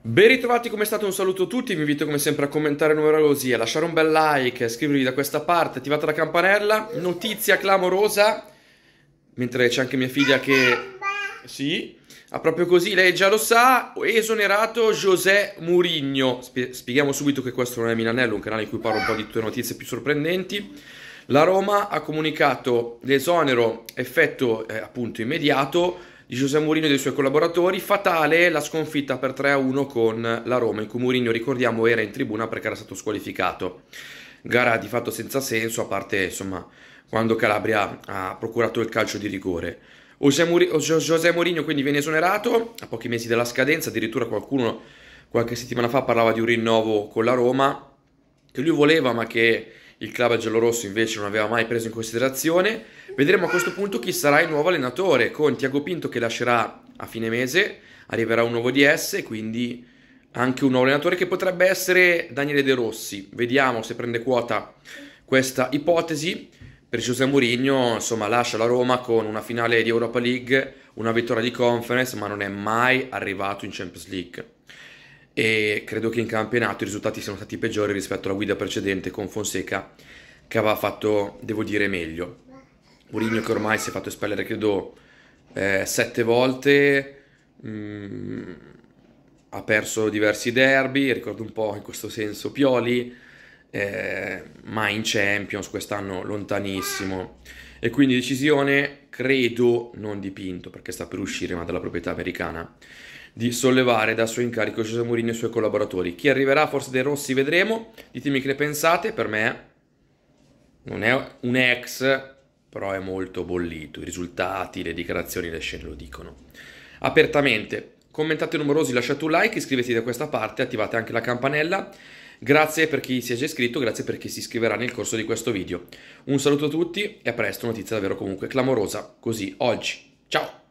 Ben ritrovati, come state? Un saluto a tutti, vi invito come sempre a commentare numerosi, a lasciare un bel like, iscrivervi da questa parte, attivate la campanella. Notizia clamorosa, mentre c'è anche mia figlia che... Sì, ha proprio così, lei già lo sa, esonerato José Murigno. spieghiamo subito che questo non è Milanello, un canale in cui parlo un po' di tutte le notizie più sorprendenti. La Roma ha comunicato l'esonero effetto eh, appunto immediato di José Mourinho e dei suoi collaboratori, fatale la sconfitta per 3-1 con la Roma, in cui Mourinho, ricordiamo, era in tribuna perché era stato squalificato. Gara di fatto senza senso, a parte insomma quando Calabria ha procurato il calcio di rigore. José Mourinho quindi viene esonerato a pochi mesi dalla scadenza, addirittura qualcuno qualche settimana fa parlava di un rinnovo con la Roma che lui voleva ma che il club giallorosso invece non aveva mai preso in considerazione. Vedremo a questo punto chi sarà il nuovo allenatore, con Tiago Pinto che lascerà a fine mese, arriverà un nuovo DS, quindi anche un nuovo allenatore che potrebbe essere Daniele De Rossi. Vediamo se prende quota questa ipotesi. Per José Mourinho, insomma, lascia la Roma con una finale di Europa League, una vittoria di conference, ma non è mai arrivato in Champions League e credo che in campionato i risultati siano stati peggiori rispetto alla guida precedente con Fonseca che aveva fatto, devo dire, meglio. Mourinho che ormai si è fatto espellere, credo, eh, sette volte, mh, mm, ha perso diversi derby, ricordo un po' in questo senso Pioli, eh, ma in Champions quest'anno lontanissimo. E quindi decisione, credo, non dipinto, perché sta per uscire, ma dalla proprietà americana di sollevare dal suo incarico Giuseppe Mourinho e i suoi collaboratori. Chi arriverà forse dei Rossi vedremo, ditemi che ne pensate, per me non è un ex, però è molto bollito, i risultati, le dichiarazioni, le scene lo dicono. Apertamente, commentate numerosi, lasciate un like, iscrivetevi da questa parte, attivate anche la campanella. Grazie per chi si è già iscritto, grazie per chi si iscriverà nel corso di questo video. Un saluto a tutti e a presto, notizia davvero comunque clamorosa, così oggi. Ciao!